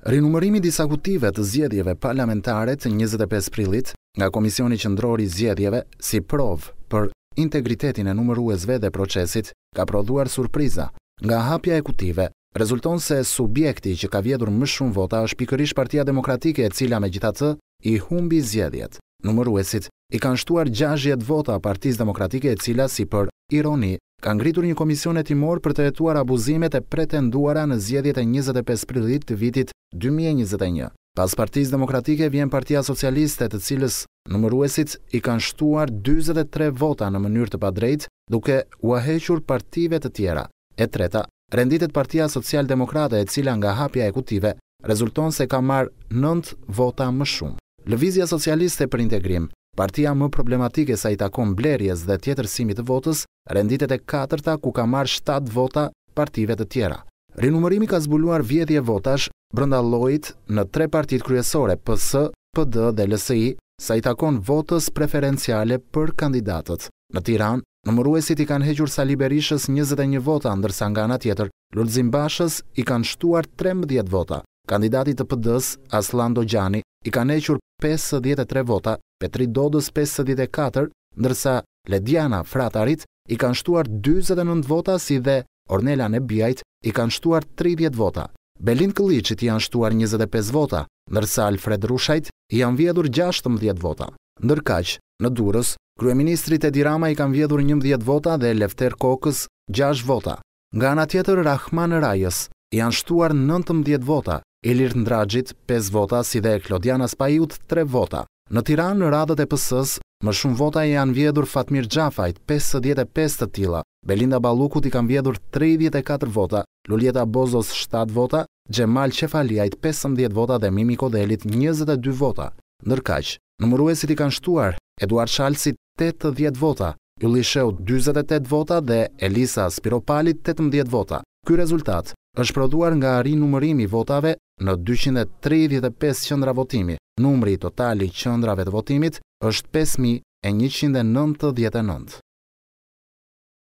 Rinumërimi disa kutive të zjedhjeve parlamentare të 25 prilit nga Komisioni Qëndrori Zjedhjeve si provë për integritetin e numëruesve dhe procesit ka prodhuar surpriza. Nga hapja e kutive, rezulton se subjekti që ka vjedhur më shumë vota është pikërish partia demokratike e cila me gjitha të i humbi zjedhjet. Numëruesit i kanë shtuar 60 vota partiz demokratike e cila si për ironi ka ngritur një komision timor për të hetuar abuzimet e pretenduara në zgjedhjet e 25 prillit të vitit 2021. Pas Partisë Demokratike vjen Partia Socialiste, të cilës numëruesit i kanë shtuar 43 vota në mënyrë të padrejtë, duke u hequr partive të tjera. E treta, renditet Partia demokrate e cila nga hapja e kutive, rezulton se ka marrë 9 vota më shumë. Lëvizja Socialiste për integrim, partia më problematike sa i takon blerjes dhe tjetërsimit të votës, renditet e katërta ku ka marrë 7 vota partive të tjera. Rinumërimi ka zbuluar vjetje votash brënda lojit në tre partit kryesore, PS, PD dhe LSI, sa i takon votës preferenciale për kandidatët. Në Tiran, nëmëruesit i kanë hequr Sali Berishës 21 vota, ndërsa nga nga tjetër, Lurzim Bashës i kanë shtuar 13 vota. Kandidatit të PD-s, Aslan Dojani, i kanë hequr 53 vota, Petri Dodës 54, ndërsa Lediana Fratarit i kanë shtuar 29 vota si dhe Ornella Nebjajt i kanë shtuar 30 vota. Belin Këllicit janë shtuar 25 vota, nërsa Alfred Rushajt janë vjedur 16 vota. Ndërkaq, në Durës, Kryeministrit e Dirama i kanë vjedur 11 vota dhe Lefter Kokës 6 vota. Nga ana tjetër Rahman Rajës janë shtuar 19 vota, Elir Ndragjit 5 vota si dhe Klodiana Spajut 3 vota. Në tiran në radhët e PS-s, më shumë vota i janë vjedhur Fatmir Gjafajt 55 të tilla. Belinda Ballukut i kanë vjedhur 34 vota, Luljeta Bozos 7 vota, Xhemal Çefaliajt 15 vota dhe Mimi Kodelit 22 vota. Ndërkaq, numëruesit i kanë shtuar Eduard Çalsi 80 vota, Yllisheu 48 vota dhe Elisa Spiropali 18 vota. Ky rezultat është prodhuar nga arrinumërimi i votave në 235 qendra votimi. Numri total i qendrave të votimit është 5199.